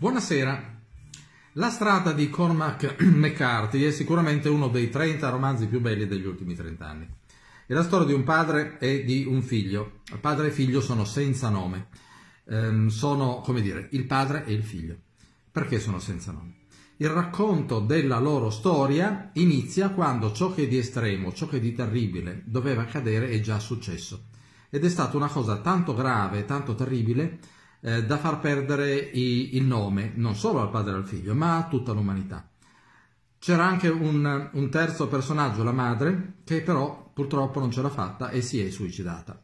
Buonasera. La strada di Cormac McCarthy è sicuramente uno dei 30 romanzi più belli degli ultimi 30 anni. È la storia di un padre e di un figlio. Padre e figlio sono senza nome. Ehm, sono, come dire, il padre e il figlio. Perché sono senza nome? Il racconto della loro storia inizia quando ciò che di estremo, ciò che di terribile doveva accadere è già successo. Ed è stata una cosa tanto grave, tanto terribile, eh, da far perdere i, il nome non solo al padre e al figlio, ma a tutta l'umanità. C'era anche un, un terzo personaggio, la madre, che però purtroppo non ce l'ha fatta e si è suicidata.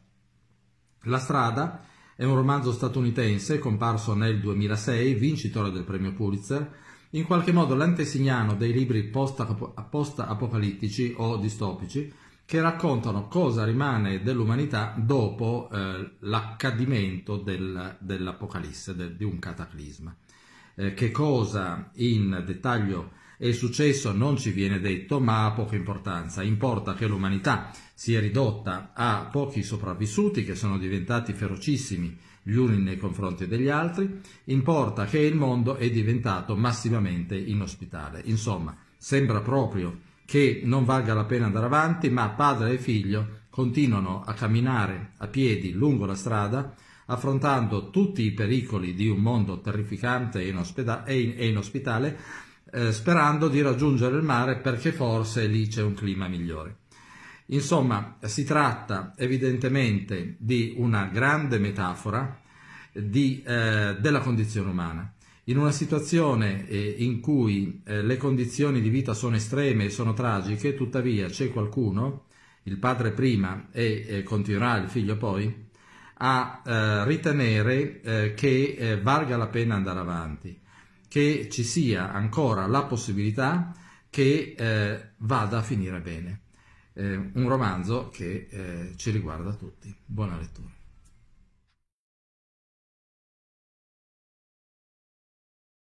La strada è un romanzo statunitense comparso nel 2006, vincitore del premio Pulitzer, in qualche modo l'antesignano dei libri post-apocalittici o distopici, che raccontano cosa rimane dell'umanità dopo eh, l'accadimento del, dell'Apocalisse, de, di un cataclisma. Eh, che cosa in dettaglio è successo non ci viene detto, ma ha poca importanza. Importa che l'umanità si è ridotta a pochi sopravvissuti che sono diventati ferocissimi gli uni nei confronti degli altri, importa che il mondo è diventato massivamente inospitale. Insomma, sembra proprio che non valga la pena andare avanti, ma padre e figlio continuano a camminare a piedi lungo la strada, affrontando tutti i pericoli di un mondo terrificante e, inospeda- e inospitale, eh, sperando di raggiungere il mare perché forse lì c'è un clima migliore. Insomma, si tratta evidentemente di una grande metafora di, eh, della condizione umana in una situazione eh, in cui eh, le condizioni di vita sono estreme e sono tragiche, tuttavia c'è qualcuno, il padre prima e eh, continuerà il figlio poi, a ritenere che valga la pena andare avanti, che ci sia ancora la possibilità che vada a finire bene. un romanzo che ci riguarda tutti. Buona lettura.